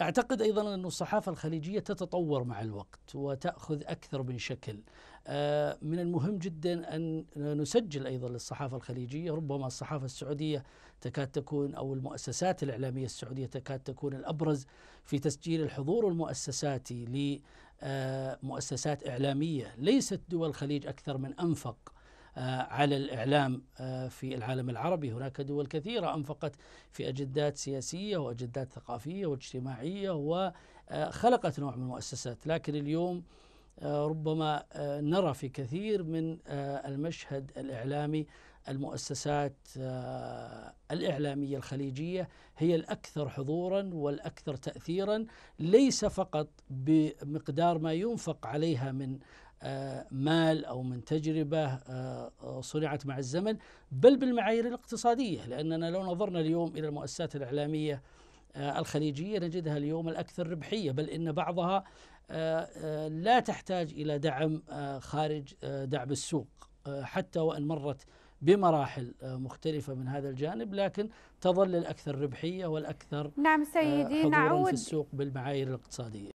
أعتقد أيضا أن الصحافة الخليجية تتطور مع الوقت وتأخذ أكثر من شكل آه، من المهم جدا أن نسجل أيضا للصحافة الخليجية ربما الصحافة السعودية تكاد تكون أو المؤسسات الإعلامية السعودية تكاد تكون الأبرز في تسجيل الحضور المؤسساتي لمؤسسات إعلامية ليست دول الخليج أكثر من أنفق آه، على الإعلام آه، في العالم العربي هناك دول كثيرة أنفقت في أجندات سياسية وأجندات ثقافية واجتماعية وخلقت آه، نوع من المؤسسات لكن اليوم ربما نرى في كثير من المشهد الإعلامي المؤسسات الإعلامية الخليجية هي الأكثر حضورا والأكثر تأثيرا ليس فقط بمقدار ما ينفق عليها من آه، مال أو من تجربة آه، آه، صنعت مع الزمن بل بالمعايير الاقتصادية لأننا لو نظرنا اليوم إلى المؤسسات الإعلامية الخليجية نجدها اليوم الأكثر ربحية بل إن بعضها لا تحتاج إلى دعم خارج دعم السوق حتى وإن مرت بمراحل مختلفة من هذا الجانب لكن تظل الأكثر ربحية والأكثر نعم سيدي حضوراً نعود في السوق بالمعايير الاقتصادية